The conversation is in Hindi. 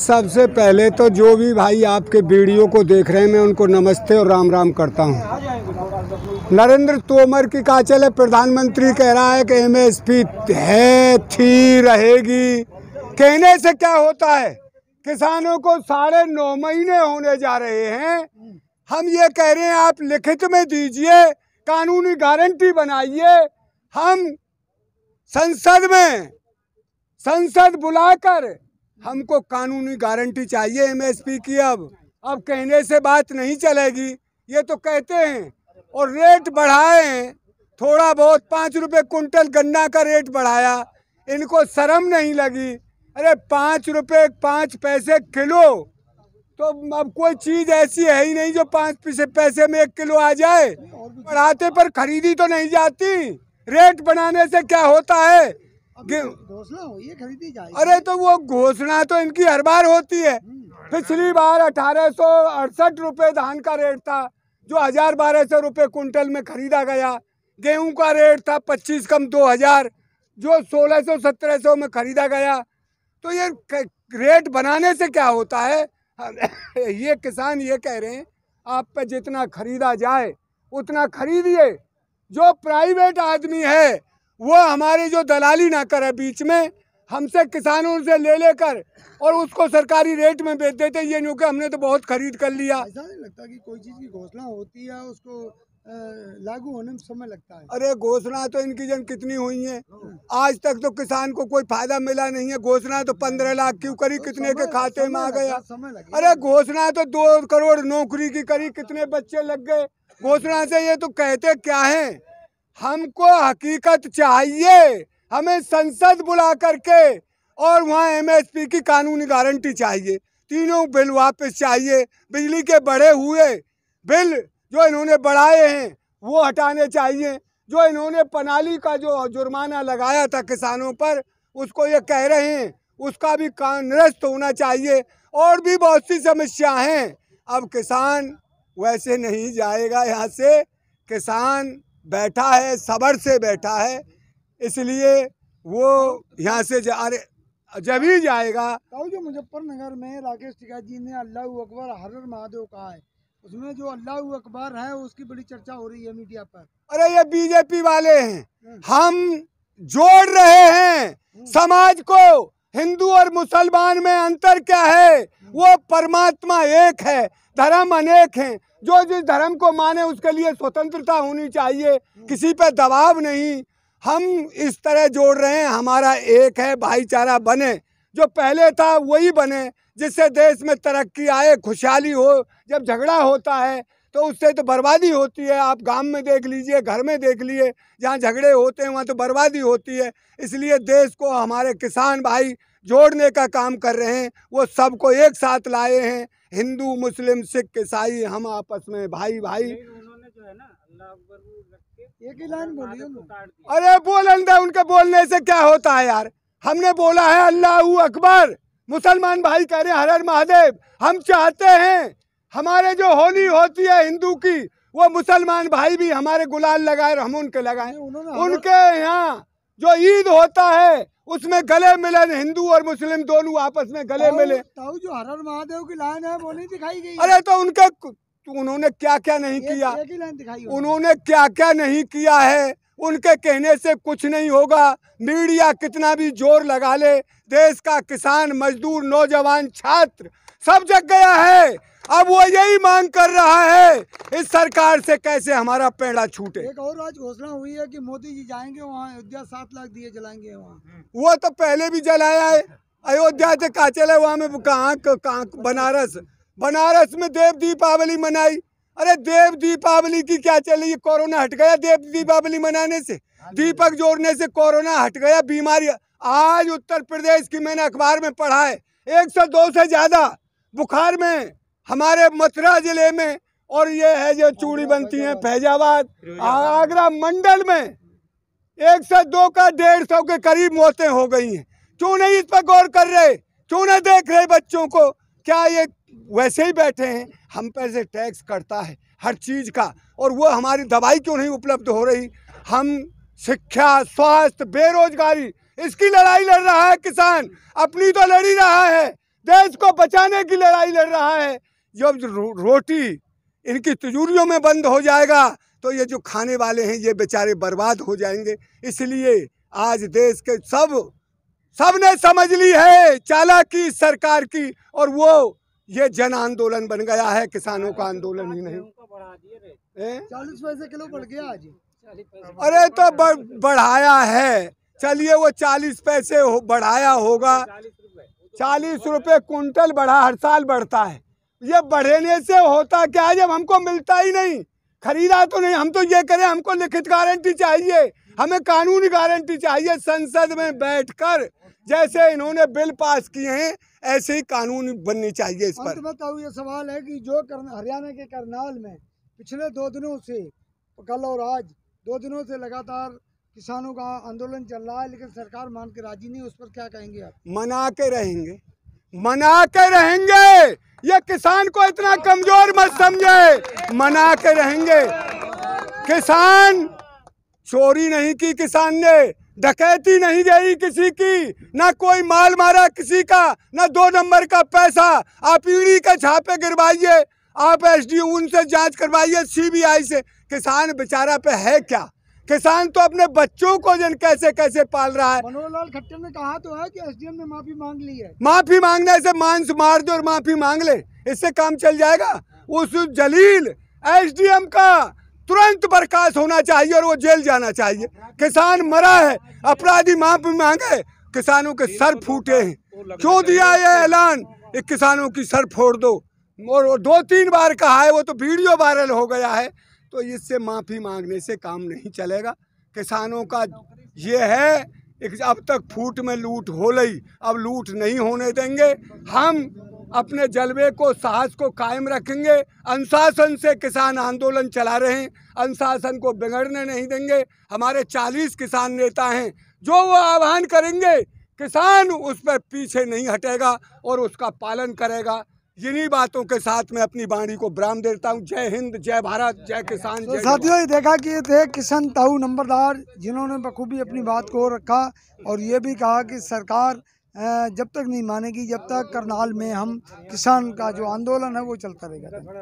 सबसे पहले तो जो भी भाई आपके वीडियो को देख रहे हैं मैं उनको नमस्ते और राम राम करता हूं। नरेंद्र तोमर की चल है प्रधानमंत्री कह रहा है कि एमएसपी है थी रहेगी कहने से क्या होता है किसानों को साढ़े नौ महीने होने जा रहे हैं हम ये कह रहे हैं आप लिखित में दीजिए कानूनी गारंटी बनाइए हम संसद में संसद बुलाकर हमको कानूनी गारंटी चाहिए एमएसपी की अब अब कहने से बात नहीं चलेगी ये तो कहते हैं और रेट बढ़ाए थोड़ा बहुत पाँच रुपये कुंटल गन्ना का रेट बढ़ाया इनको शर्म नहीं लगी अरे पाँच रुपये पाँच पैसे किलो तो अब कोई चीज़ ऐसी है ही नहीं जो पाँच पैसे में एक किलो आ जाए बढ़ाते पर खरीदी तो नहीं जाती रेट बनाने से क्या होता है घोषणा हुई है खरीदी जाए अरे तो वो घोषणा तो इनकी हर बार होती है हम्म। पिछली बार अठारह सौ अड़सठ रुपये धान का रेट था जो हजार बारह सौ रुपये कुंटल में खरीदा गया गेहूं का रेट था पच्चीस कम दो हजार जो सोलह सौ सत्रह सौ में खरीदा गया तो ये रेट बनाने से क्या होता है ये किसान ये कह रहे हैं आप पे जितना खरीदा जाए उतना खरीदिए जो प्राइवेट आदमी है वो हमारी जो दलाली ना करे बीच में हमसे किसानों से ले लेकर और उसको सरकारी रेट में बेच देते ये नहीं हमने तो बहुत खरीद कर लिया ऐसा नहीं लगता कि कोई चीज़ की घोषणा होती है उसको लागू होने में समय लगता है अरे घोषणा तो इनकी जन कितनी हुई है हाँ। आज तक तो किसान को कोई फायदा मिला नहीं है घोषणा तो पंद्रह लाख की करी हाँ, कितने के खाते में आ गया अरे घोषणा तो दो करोड़ नौकरी की करी कितने बच्चे लग गए घोषणा से ये तो कहते क्या है हमको हकीकत चाहिए हमें संसद बुला करके और वहाँ एमएसपी की कानूनी गारंटी चाहिए तीनों बिल वापस चाहिए बिजली के बढ़े हुए बिल जो इन्होंने बढ़ाए हैं वो हटाने चाहिए जो इन्होंने पनाली का जो जुर्माना लगाया था किसानों पर उसको ये कह रहे हैं उसका भी निरस्त होना चाहिए और भी बहुत सी समस्या हैं अब किसान वैसे नहीं जाएगा यहाँ से किसान बैठा है सबर से बैठा है इसलिए वो यहाँ से जा रहे जब ही जाएगा जो मुजफ्फरनगर में राकेश टिका जी ने अल्लाह अकबर हर महादेव कहा है उसमें जो अल्लाह अकबर है उसकी बड़ी चर्चा हो रही है मीडिया पर अरे ये बीजेपी वाले हैं हम्म। हम जोड़ रहे हैं हम्म। समाज को हिंदू और मुसलमान में अंतर क्या है वो परमात्मा एक है धर्म अनेक हैं जो जिस धर्म को माने उसके लिए स्वतंत्रता होनी चाहिए किसी पर दबाव नहीं हम इस तरह जोड़ रहे हैं हमारा एक है भाईचारा बने जो पहले था वही बने जिससे देश में तरक्की आए खुशहाली हो जब झगड़ा होता है तो उससे तो बर्बादी होती है आप गांव में देख लीजिए घर में देख लीजिए जहाँ झगड़े होते हैं वहाँ तो बर्बादी होती है इसलिए देश को हमारे किसान भाई जोड़ने का काम कर रहे हैं वो सबको एक साथ लाए हैं हिंदू मुस्लिम सिख ईसाई हम आपस में भाई भाई ना एक ही लाइन बोली अरे बोल अंदर उनके बोलने से क्या होता है यार हमने बोला है अल्लाह अकबर मुसलमान भाई कह रहे हर हर महादेव हम चाहते हैं हमारे जो होली होती है हिंदू की वो मुसलमान भाई भी हमारे गुलाल लगाए हम उनके लगाए उनके यहाँ जो ईद होता है उसमें गले मिले हिंदू और मुस्लिम दोनों आपस में गले मिले जो हरण महादेव की लाइन है वो नहीं दिखाई गई अरे तो उनके तो उन्होंने क्या क्या नहीं किया उन्होंने क्या क्या नहीं किया है उनके कहने से कुछ नहीं होगा मीडिया कितना भी जोर लगा ले देश का किसान मजदूर नौजवान छात्र सब जग गया है अब वो यही मांग कर रहा है इस सरकार से कैसे हमारा पेड़ा छूटे एक और आज घोषणा हुई है कि मोदी जी जाएंगे वहाँ अयोध्या सात लाख दिए जलाएंगे वहाँ वो तो पहले भी जलाया है अयोध्या से का चले वहाँ में कहाँ कहाँ बनारस बनारस में देव दीपावली मनाई अरे देव दीपावली की क्या चले कोरोना हट गया देव दीपावली मनाने से हाँ दीपक जोड़ने से कोरोना हट गया बीमारी आज उत्तर प्रदेश की मैंने अखबार में पढ़ा है एक सौ दो से ज्यादा बुखार में हमारे मथुरा जिले में और ये है जो चूड़ी बनती है फैजाबाद आगरा मंडल में एक सौ दो का डेढ़ सौ के करीब मौतें हो गई हैं क्यों नहीं इस पर गौर कर रहे क्यों नहीं देख रहे बच्चों को क्या ये वैसे ही बैठे हैं हम पर से टैक्स करता है हर चीज़ का और वो हमारी दवाई क्यों नहीं उपलब्ध हो रही हम शिक्षा स्वास्थ्य बेरोजगारी इसकी लड़ाई लड़ रहा है किसान अपनी तो लड़ ही रहा है देश को बचाने की लड़ाई लड़ रहा है जब रो, रोटी इनकी तिजूरियों में बंद हो जाएगा तो ये जो खाने वाले हैं ये बेचारे बर्बाद हो जाएंगे इसलिए आज देश के सब सब ने समझ ली है चाला की सरकार की और वो ये जन आंदोलन बन गया है किसानों का आंदोलन ही नहीं चालीस पैसे किलो बढ़ गया आज अरे तो बढ़ाया है चलिए वो चालीस पैसे हो, बढ़ाया होगा चालीस रुपये कुंटल बढ़ा हर साल बढ़ता है ये बढ़ने से होता क्या है जब हमको मिलता ही नहीं खरीदा तो नहीं हम तो ये करें हमको लिखित गारंटी चाहिए हमें कानूनी गारंटी चाहिए संसद में बैठकर जैसे इन्होंने बिल पास किए हैं ऐसे ही कानून बननी चाहिए इस पर बताओ तो ये सवाल है कि जो हरियाणा के करनाल में पिछले दो दिनों से कल और आज दो दिनों से लगातार किसानों का आंदोलन चल रहा है लेकिन सरकार मान के राजी नहीं उस पर क्या कहेंगे आप मना के रहेंगे मना के रहेंगे ये किसान को इतना कमजोर मत समझे मना के रहेंगे किसान चोरी नहीं की किसान ने डकैती नहीं गई किसी की ना कोई माल मारा किसी का ना दो नंबर का पैसा आप ईडी के छापे गिरवाइए आप डी उनसे जांच करवाइए सीबीआई से किसान बेचारा पे है क्या किसान तो अपने बच्चों को जन कैसे कैसे पाल रहा है मनोहर लाल खट्टर ने कहा तो है कि एसडीएम ने माफी मांग ली है माफी मांगने से मांस मार दो और माफी मांग ले इससे काम चल जाएगा उस जलील एसडीएम का तुरंत बर्खास्त होना चाहिए और वो जेल जाना चाहिए किसान मरा है अपराधी माफी मांगे किसानों के सर फूटे हैं क्यों दिया ये ऐलान किसानों की सर फोड़ दो और दो तीन बार कहा है वो तो वीडियो वायरल हो गया है तो इससे माफ़ी मांगने से काम नहीं चलेगा किसानों का ये है अब तक फूट में लूट हो रही अब लूट नहीं होने देंगे हम अपने जलवे को साहस को कायम रखेंगे अनुशासन से किसान आंदोलन चला रहे हैं अनुशासन को बिगड़ने नहीं देंगे हमारे 40 किसान नेता हैं जो वो आह्वान करेंगे किसान उस पर पीछे नहीं हटेगा और उसका पालन करेगा इन्हीं बातों के साथ मैं अपनी बाणी को विराम देता हूँ जय हिंद जय भारत जय किसान तो साथियों ये देखा कि ये थे किशन ताऊ नंबरदार जिन्होंने बखूबी अपनी बात को रखा और ये भी कहा कि सरकार जब तक नहीं मानेगी जब तक करनाल में हम किसान का जो आंदोलन है वो चलता रहेगा